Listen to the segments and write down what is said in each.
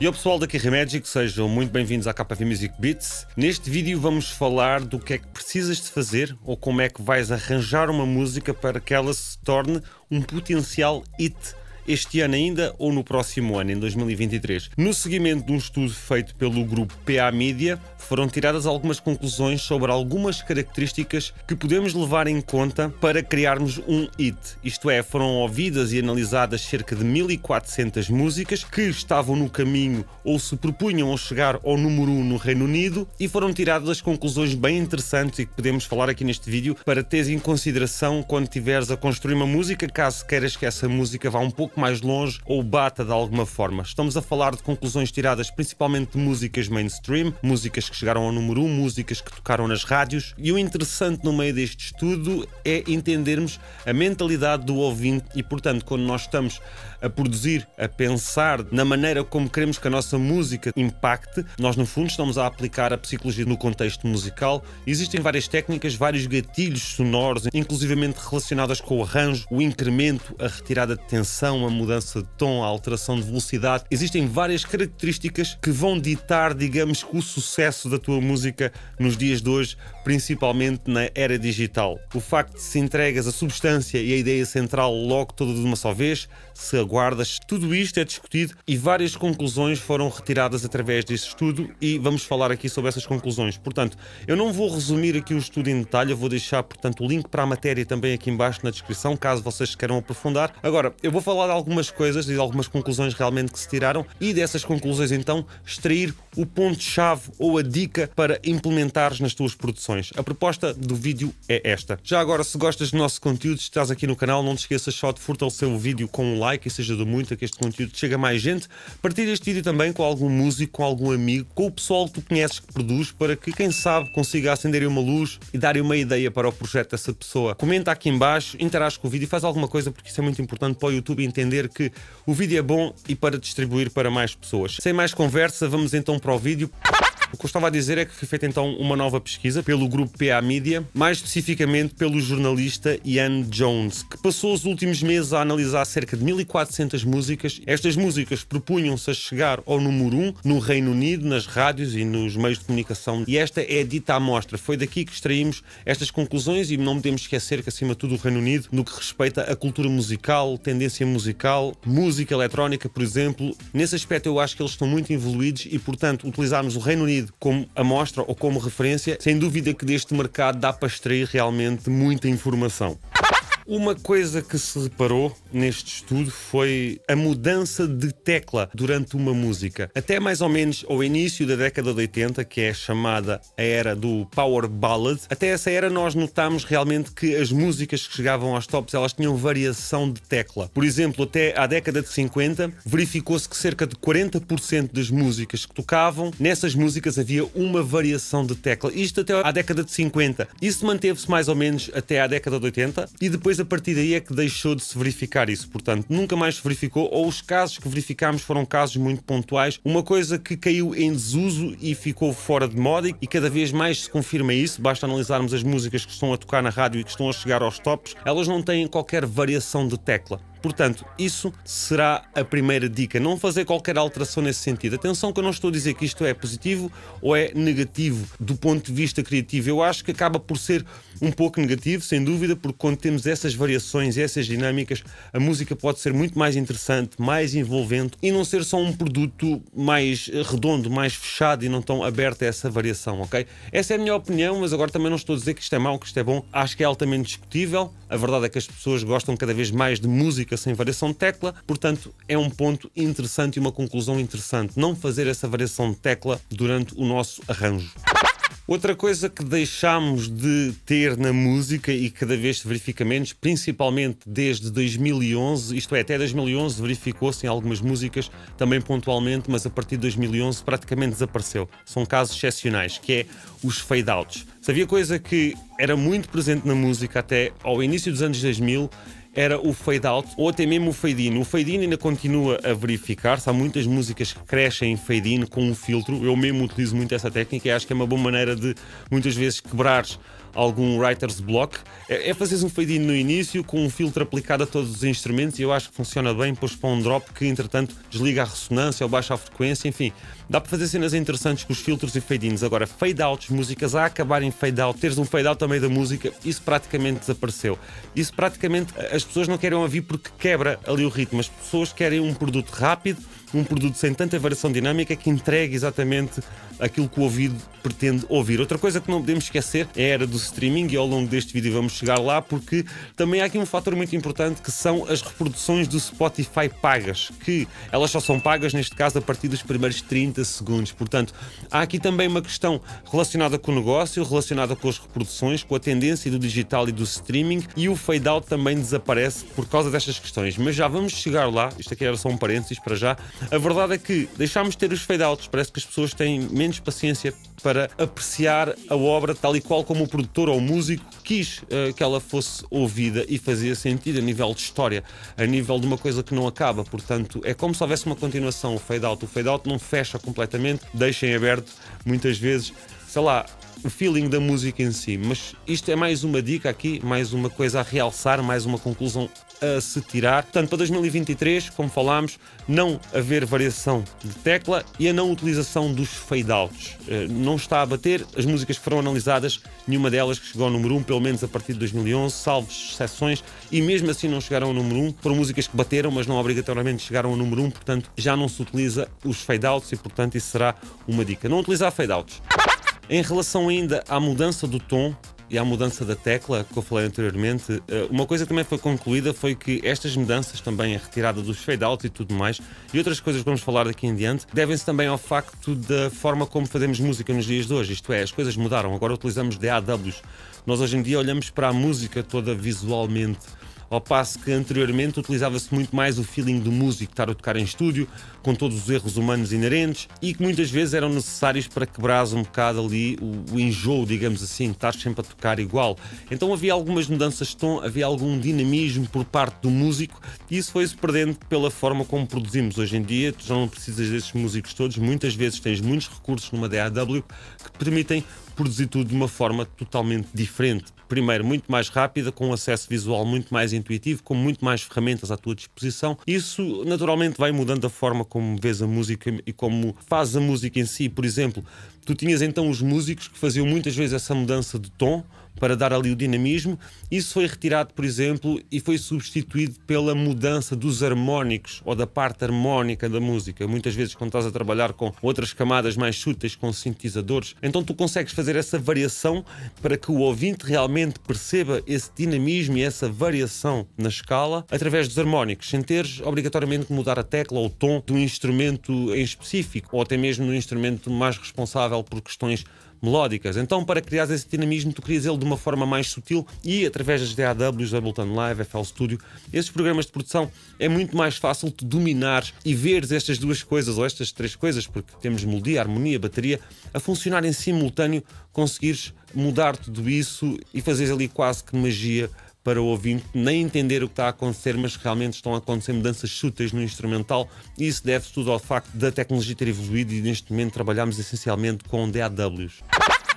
E ao pessoal da Magic, sejam muito bem-vindos à KV Music Beats. Neste vídeo vamos falar do que é que precisas de fazer ou como é que vais arranjar uma música para que ela se torne um potencial hit este ano ainda ou no próximo ano, em 2023. No seguimento de um estudo feito pelo grupo PA Media, foram tiradas algumas conclusões sobre algumas características que podemos levar em conta para criarmos um hit. Isto é, foram ouvidas e analisadas cerca de 1400 músicas que estavam no caminho ou se propunham a chegar ao número 1 no Reino Unido e foram tiradas conclusões bem interessantes e que podemos falar aqui neste vídeo para teres em consideração quando tiveres a construir uma música, caso queiras que essa música vá um pouco pouco mais longe ou bata de alguma forma. Estamos a falar de conclusões tiradas principalmente de músicas mainstream, músicas que chegaram ao número 1, um, músicas que tocaram nas rádios. E o interessante no meio deste estudo é entendermos a mentalidade do ouvinte e, portanto, quando nós estamos a produzir, a pensar na maneira como queremos que a nossa música impacte, nós no fundo estamos a aplicar a psicologia no contexto musical. Existem várias técnicas, vários gatilhos sonoros, inclusivamente relacionadas com o arranjo, o incremento, a retirada de tensão, uma mudança de tom, a alteração de velocidade. Existem várias características que vão ditar, digamos, o sucesso da tua música nos dias de hoje, principalmente na era digital. O facto de se entregas a substância e a ideia central logo toda de uma só vez, se aguardas, tudo isto é discutido e várias conclusões foram retiradas através deste estudo e vamos falar aqui sobre essas conclusões. Portanto, eu não vou resumir aqui o estudo em detalhe, eu vou deixar, portanto, o link para a matéria também aqui embaixo na descrição, caso vocês queiram aprofundar. Agora, eu vou falar algumas coisas e algumas conclusões realmente que se tiraram e dessas conclusões então extrair o ponto-chave ou a dica para implementares nas tuas produções. A proposta do vídeo é esta. Já agora, se gostas do nosso conteúdo, estás aqui no canal, não te esqueças só de fortalecer o vídeo com um like, isso ajuda muito a que este conteúdo chegue a mais gente. Partilha este vídeo também com algum músico, com algum amigo, com o pessoal que tu conheces que produz, para que quem sabe consiga acenderem uma luz e darem uma ideia para o projeto dessa pessoa. Comenta aqui embaixo, interage com o vídeo e faz alguma coisa porque isso é muito importante para o YouTube entender entender que o vídeo é bom e para distribuir para mais pessoas. Sem mais conversa, vamos então para o vídeo. O que eu estava a dizer é que foi feita então uma nova pesquisa pelo grupo PA Media, mais especificamente pelo jornalista Ian Jones, que passou os últimos meses a analisar cerca de 1400 músicas. Estas músicas propunham-se a chegar ao número 1 no Reino Unido, nas rádios e nos meios de comunicação. E esta é a dita amostra. Foi daqui que extraímos estas conclusões e não podemos esquecer que, acima de tudo, o Reino Unido, no que respeita à cultura musical, tendência musical, música eletrónica, por exemplo, nesse aspecto eu acho que eles estão muito evoluídos e, portanto, utilizarmos o Reino Unido tido como amostra ou como referência, sem dúvida que deste mercado dá para extrair realmente muita informação. Uma coisa que se reparou neste estudo foi a mudança de tecla durante uma música. Até mais ou menos ao início da década de 80, que é chamada a era do power ballad, até essa era nós notámos realmente que as músicas que chegavam aos tops elas tinham variação de tecla. Por exemplo, até à década de 50, verificou-se que cerca de 40% das músicas que tocavam, nessas músicas havia uma variação de tecla. Isto até à década de 50. Isso manteve-se mais ou menos até à década de 80 e depois depois a partir daí é que deixou de se verificar isso. Portanto, nunca mais se verificou, ou os casos que verificámos foram casos muito pontuais. Uma coisa que caiu em desuso e ficou fora de moda, e cada vez mais se confirma isso. Basta analisarmos as músicas que estão a tocar na rádio e que estão a chegar aos tops. Elas não têm qualquer variação de tecla. Portanto, isso será a primeira dica. Não fazer qualquer alteração nesse sentido. Atenção que eu não estou a dizer que isto é positivo ou é negativo do ponto de vista criativo. Eu acho que acaba por ser um pouco negativo, sem dúvida, porque quando temos essas variações, essas dinâmicas, a música pode ser muito mais interessante, mais envolvente e não ser só um produto mais eh, redondo, mais fechado e não tão aberto a essa variação, ok? Essa é a minha opinião, mas agora também não estou a dizer que isto é mau, que isto é bom. Acho que é altamente discutível. A verdade é que as pessoas gostam cada vez mais de música sem em variação de tecla, portanto é um ponto interessante e uma conclusão interessante. Não fazer essa variação de tecla durante o nosso arranjo. Outra coisa que deixámos de ter na música e cada vez se verifica menos, principalmente desde 2011, isto é, até 2011 verificou-se em algumas músicas, também pontualmente, mas a partir de 2011 praticamente desapareceu. São casos excepcionais, que é os fade-outs. Sabia coisa que era muito presente na música até ao início dos anos 2000 era o fade out ou até mesmo o fade in. O fade in ainda continua a verificar-se. Há muitas músicas que crescem em fade in com um filtro. Eu mesmo utilizo muito essa técnica e acho que é uma boa maneira de muitas vezes quebrar algum writer's block. É, é fazeres um fade in no início com um filtro aplicado a todos os instrumentos e eu acho que funciona bem. Depois para um drop que entretanto desliga a ressonância ou baixa a frequência, enfim. Dá para fazer cenas interessantes com os filtros e fade-ins. Agora, fade-outs, músicas a acabar em fade-out, teres um fade-out também da música, isso praticamente desapareceu. Isso praticamente as pessoas não querem ouvir porque quebra ali o ritmo. As pessoas querem um produto rápido, um produto sem tanta variação dinâmica que entregue exatamente aquilo que o ouvido pretende ouvir. Outra coisa que não podemos esquecer é a era do streaming e ao longo deste vídeo vamos chegar lá porque também há aqui um fator muito importante que são as reproduções do Spotify pagas, que elas só são pagas neste caso a partir dos primeiros 30 30 segundos. Portanto, há aqui também uma questão relacionada com o negócio, relacionada com as reproduções, com a tendência do digital e do streaming e o fade-out também desaparece por causa destas questões. Mas já vamos chegar lá, isto aqui era só um parênteses para já. A verdade é que deixámos de ter os fade-outs, parece que as pessoas têm menos paciência para apreciar a obra tal e qual como o produtor ou o músico quis uh, que ela fosse ouvida e fazia sentido a nível de história, a nível de uma coisa que não acaba. Portanto, é como se houvesse uma continuação, o fade-out. O fade-out não fecha completamente, deixa em aberto muitas vezes sei lá, o feeling da música em si. Mas isto é mais uma dica aqui, mais uma coisa a realçar, mais uma conclusão a se tirar. Portanto, para 2023, como falámos, não haver variação de tecla e a não utilização dos fade-outs. Eh, não está a bater, as músicas que foram analisadas, nenhuma delas que chegou ao número 1, pelo menos a partir de 2011, salvo exceções, e mesmo assim não chegaram ao número 1. Foram músicas que bateram, mas não obrigatoriamente chegaram ao número 1, portanto já não se utiliza os fade-outs e, portanto, isso será uma dica. Não utilizar fade-outs. Em relação ainda à mudança do tom e à mudança da tecla que eu falei anteriormente, eh, uma coisa também foi concluída foi que estas mudanças também, a retirada dos fade-out e tudo mais, e outras coisas que vamos falar daqui em diante, devem-se também ao facto da forma como fazemos música nos dias de hoje, isto é, as coisas mudaram, agora utilizamos DAWs. Nós hoje em dia olhamos para a música toda visualmente, ao passo que anteriormente utilizava-se muito mais o feeling do músico estar a tocar em estúdio, com todos os erros humanos inerentes e que muitas vezes eram necessários para quebrar um bocado ali o, o enjoo, digamos assim, estar sempre a tocar igual. Então havia algumas mudanças de tom, havia algum dinamismo por parte do músico e isso foi-se perdendo pela forma como produzimos hoje em dia. Tu já não precisas desses músicos todos, muitas vezes tens muitos recursos numa DAW que permitem produzir tudo de uma forma totalmente diferente. Primeiro, muito mais rápida, com um acesso visual muito mais intuitivo, com muito mais ferramentas à tua disposição. Isso naturalmente vai mudando a forma como vês a música e como fazes a música em si. Por exemplo, tu tinhas então os músicos que faziam muitas vezes essa mudança de tom para dar ali o dinamismo. Isso foi retirado, por exemplo, e foi substituído pela mudança dos harmónicos ou da parte harmónica da música. Muitas vezes, quando estás a trabalhar com outras camadas mais chutas, com sintetizadores, então tu consegues fazer essa variação para que o ouvinte realmente perceba esse dinamismo e essa variação na escala através dos harmónicos, sem teres obrigatoriamente que mudar a tecla ou o tom de um instrumento em específico, ou até mesmo no instrumento mais responsável por questões melódicas. Então, para criar esse dinamismo, tu crias ele de uma forma mais sutil e através das DAWs, Ableton Live, FL Studio, esses programas de produção, é muito mais fácil de dominar e veres estas duas coisas ou estas três coisas, porque temos melodia, harmonia, bateria, a funcionar em simultâneo, conseguires mudar tudo isso e fazeres ali quase que magia para o ouvinte nem entender o que está a acontecer, mas realmente estão a acontecer mudanças sutis no instrumental. E isso deve se tudo ao facto da tecnologia ter evoluído e neste momento trabalhamos essencialmente com DAWs.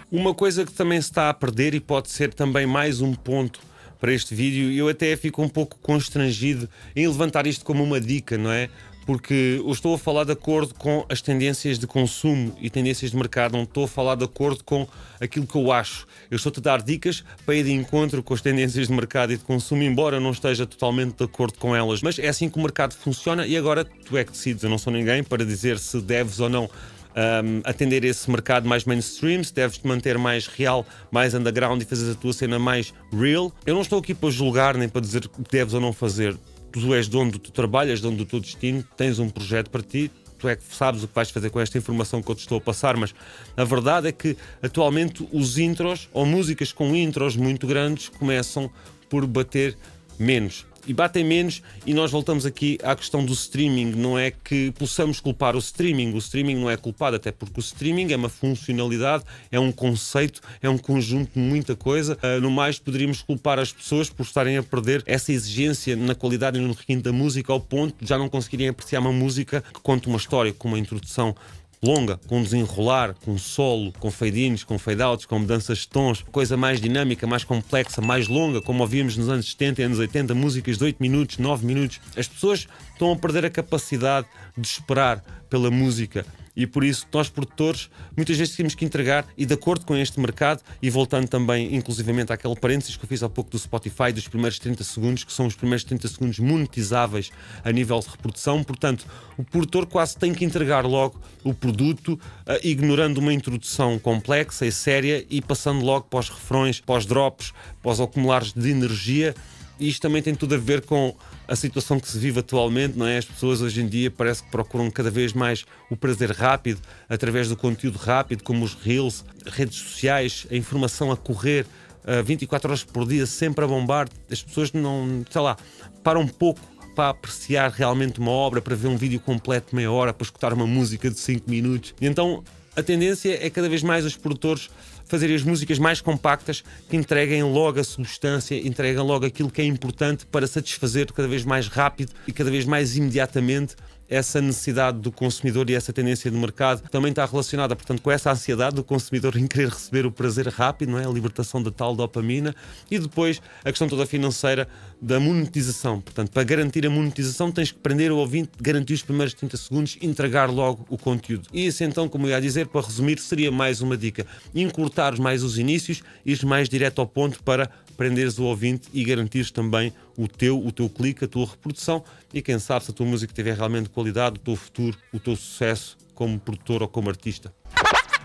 Uma coisa que também se está a perder e pode ser também mais um ponto para este vídeo, eu até fico um pouco constrangido em levantar isto como uma dica, não é? porque eu estou a falar de acordo com as tendências de consumo e tendências de mercado, não estou a falar de acordo com aquilo que eu acho. Eu estou-te a dar dicas para ir de encontro com as tendências de mercado e de consumo, embora eu não esteja totalmente de acordo com elas. Mas é assim que o mercado funciona e agora tu é que decides, eu não sou ninguém para dizer se deves ou não um, atender esse mercado mais mainstream, se deves te manter mais real, mais underground e fazer a tua cena mais real. Eu não estou aqui para julgar nem para dizer o que deves ou não fazer tu és dono tu trabalhas, trabalho, és dono do teu destino, tens um projeto para ti, tu é que sabes o que vais fazer com esta informação que eu te estou a passar, mas a verdade é que atualmente os intros ou músicas com intros muito grandes começam por bater menos e batem menos. E nós voltamos aqui à questão do streaming. Não é que possamos culpar o streaming, o streaming não é culpado, até porque o streaming é uma funcionalidade, é um conceito, é um conjunto de muita coisa. Uh, no mais, poderíamos culpar as pessoas por estarem a perder essa exigência na qualidade e no requinte da música ao ponto de já não conseguirem apreciar uma música que conta uma história com uma introdução longa, com desenrolar, com solo, com fade-ins, com fade-outs, com mudanças de tons, coisa mais dinâmica, mais complexa, mais longa, como ouvíamos nos anos 70 e anos 80, músicas de 8 minutos, 9 minutos. As pessoas estão a perder a capacidade de esperar pela música e por isso nós produtores muitas vezes temos que entregar e de acordo com este mercado e voltando também inclusivamente àquele parênteses que eu fiz há pouco do Spotify dos primeiros 30 segundos, que são os primeiros 30 segundos monetizáveis a nível de reprodução, portanto o produtor quase tem que entregar logo o produto, eh, ignorando uma introdução complexa e séria e passando logo para os refrões, para os drops, para os acumulares de energia e isto também tem tudo a ver com a situação que se vive atualmente, não é? As pessoas hoje em dia parece que procuram cada vez mais o prazer rápido, através do conteúdo rápido, como os reels, redes sociais, a informação a correr. Uh, eh, 24 horas por dia, sempre a bombar, as pessoas não, sei lá, param um pouco para apreciar realmente uma obra, para ver um vídeo completo de meia hora, para escutar uma música de 5 minutos. E então a tendência é cada vez mais os produtores fazerem as músicas mais compactas que entreguem logo a substância, entreguem logo aquilo que é importante para satisfazer cada vez mais rápido e cada vez mais imediatamente essa necessidade do consumidor e essa tendência do mercado também está relacionada, portanto, com essa ansiedade do consumidor em querer receber o prazer rápido, não é? a libertação da tal dopamina, e depois a questão toda financeira da monetização. Portanto, para garantir a monetização, tens que prender o ouvinte, garantir os primeiros 30 segundos e entregar logo o conteúdo. E isso, então, como eu ia dizer, para resumir, seria mais uma dica: encurtar mais os inícios, ir mais direto ao ponto para prenderes o ouvinte e garantires também o teu, o teu clique, a tua reprodução e quem sabe se a tua música tiver realmente qualidade, o teu futuro, o teu sucesso como produtor ou como artista.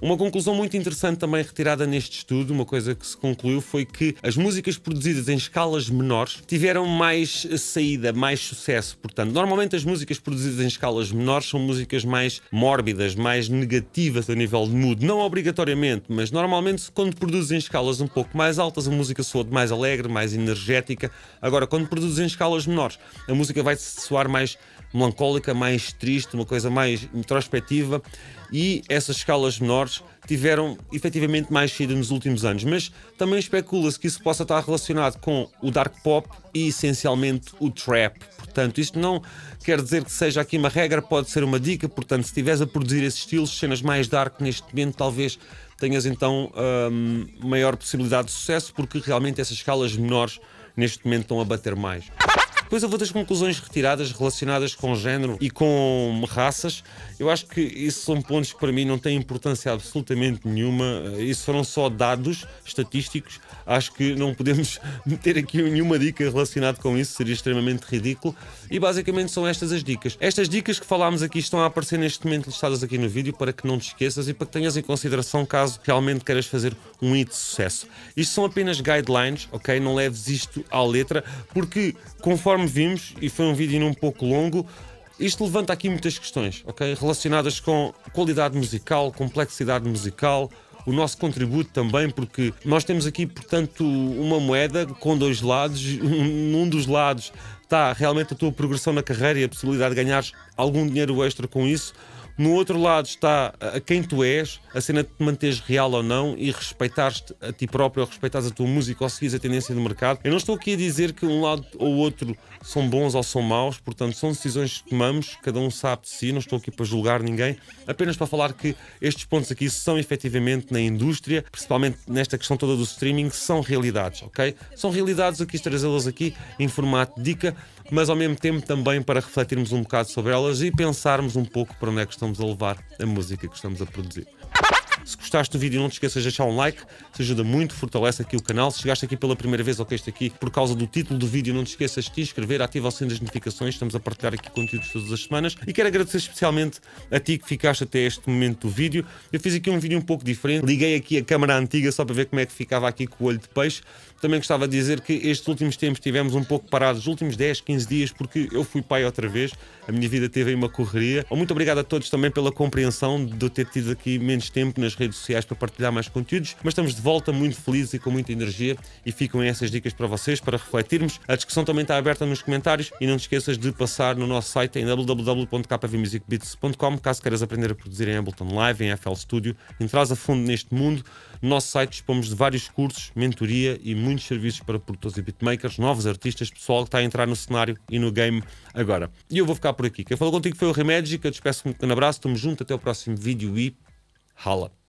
Uma conclusão muito interessante também retirada neste estudo, uma coisa que se concluiu foi que as músicas produzidas em escalas menores tiveram mais saída, mais sucesso. Portanto, normalmente as músicas produzidas em escalas menores são músicas mais mórbidas, mais negativas a nível de mood. Não obrigatoriamente, mas normalmente quando produzem escalas um pouco mais altas, a música soa mais alegre, mais energética. Agora, quando produzem escalas menores, a música vai soar mais melancólica, mais triste, uma coisa mais introspectiva, e essas escalas menores tiveram efetivamente mais sido nos últimos anos. Mas também especula-se que isso possa estar relacionado com o dark pop e essencialmente o trap. Portanto, isto não quer dizer que seja aqui uma regra, pode ser uma dica. Portanto, se estiveres a produzir esses estilos, cenas mais dark neste momento, talvez tenhas então um, maior possibilidade de sucesso, porque realmente essas escalas menores neste momento estão a bater mais. Depois houve outras conclusões retiradas relacionadas com género e com raças. Eu acho que isso são pontos que para mim não têm importância absolutamente nenhuma. Eh, isso foram só dados estatísticos. Acho que não podemos meter aqui nenhuma dica relacionada com isso, seria extremamente ridículo. E basicamente são estas as dicas. Estas dicas que falámos aqui estão a aparecer neste momento listadas aqui no vídeo para que não te esqueças e para que tenhas em consideração caso realmente queiras fazer um hit de sucesso. Isto são apenas guidelines, ok? Não leves isto à letra, porque conforme me vimos e foi um vídeo um pouco longo. Isto levanta aqui muitas questões, ok? Relacionadas com qualidade musical, complexidade musical, o nosso contributo também, porque nós temos aqui, portanto, uma moeda com dois lados. Num dos lados está realmente a tua progressão na carreira e a possibilidade de ganhares algum dinheiro extra com isso. No outro lado está a quem tu és, a cena de te manteres real ou não e respeitares-te a ti próprio ou respeitares a tua música ou seguires a tendência do mercado. Eu não estou aqui a dizer que um lado ou outro são bons ou são maus, portanto, são decisões que tomamos, cada um sabe de si, não estou aqui para julgar ninguém, apenas para falar que estes pontos aqui são efetivamente na indústria, principalmente nesta questão toda do streaming, são realidades, ok? São realidades, aqui trazê-las aqui em formato dica mas ao mesmo tempo também para refletirmos um bocado sobre elas e pensarmos um pouco para onde é que estamos a levar a música que estamos a produzir. Se gostaste do vídeo, não te esqueças de deixar um like, te ajuda muito, fortalece aqui o canal. Se chegaste aqui pela primeira vez ou que este aqui por causa do título do vídeo, não te esqueças de te inscrever, ativa o sininho das notificações, estamos a partilhar aqui conteúdos todas as semanas. E quero agradecer especialmente a ti que ficaste até este momento do vídeo. Eu fiz aqui um vídeo um pouco diferente, liguei aqui a câmera antiga só para ver como é que ficava aqui com o olho de peixe. Também gostava de dizer que estes últimos tempos tivemos um pouco parados, os últimos 10, 15 dias, porque eu fui pai outra vez, a minha vida teve aí uma correria. Muito obrigado a todos também pela compreensão de eu ter tido aqui menos tempo nas nas redes sociais para partilhar mais conteúdos, mas estamos de volta muito felizes e com muita energia e ficam essas dicas para vocês, para refletirmos. A discussão também está aberta nos comentários e não te esqueças de passar no nosso site em www.kvmusicbeats.com caso queiras aprender a produzir em Ableton Live, em FL Studio, entras a fundo neste mundo. No nosso site dispomos de vários cursos, mentoria e muitos serviços para produtores e beatmakers, novos artistas, pessoal que está a entrar no cenário e no game agora. E eu vou ficar por aqui. Quem falou contigo foi o Remédio, que eu te peço um grande abraço, estamos juntos, até o próximo vídeo e hala.